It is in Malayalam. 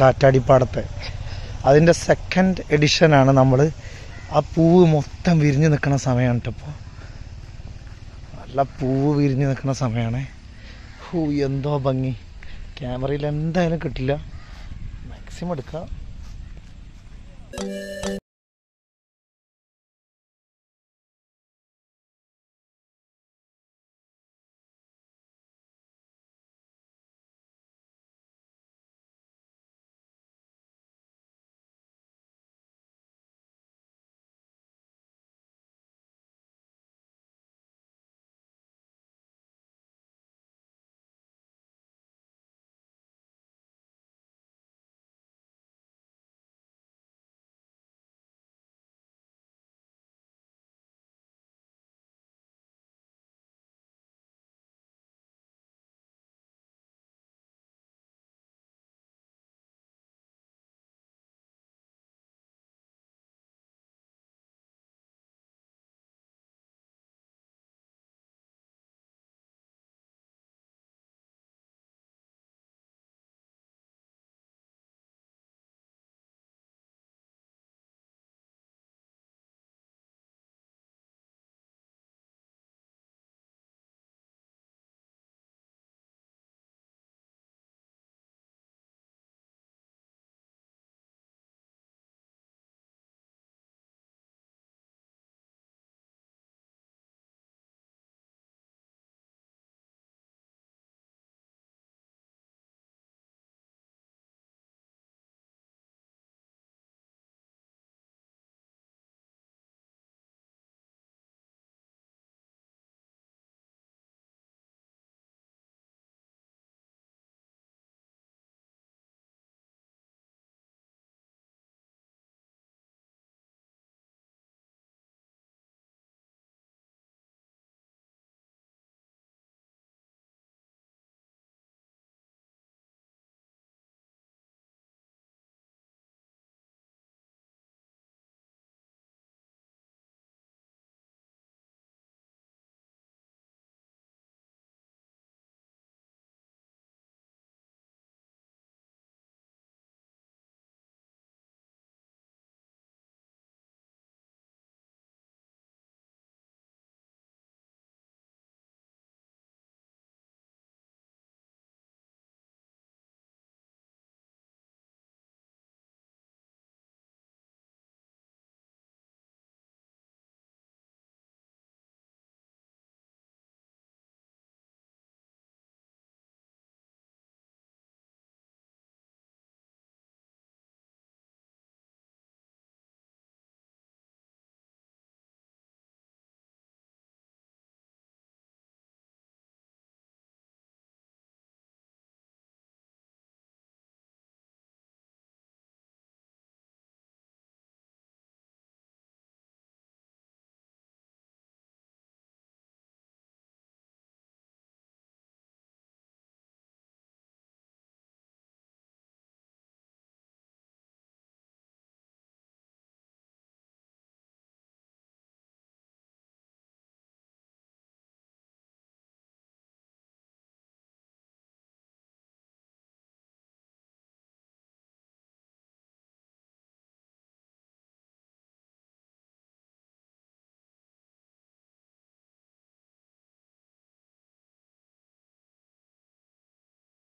കാറ്റാടിപ്പാടത്തെ അതിൻ്റെ സെക്കൻഡ് എഡിഷനാണ് നമ്മൾ ആ പൂവ് മൊത്തം വിരിഞ്ഞ് നിൽക്കുന്ന സമയമാണ് കേട്ടപ്പോൾ നല്ല പൂവ് വിരിഞ്ഞ് നിൽക്കുന്ന സമയമാണ് ഹൂ എന്തോ ഭംഗി ക്യാമറയിൽ എന്തായാലും കിട്ടില്ല മാക്സിമം എടുക്കാം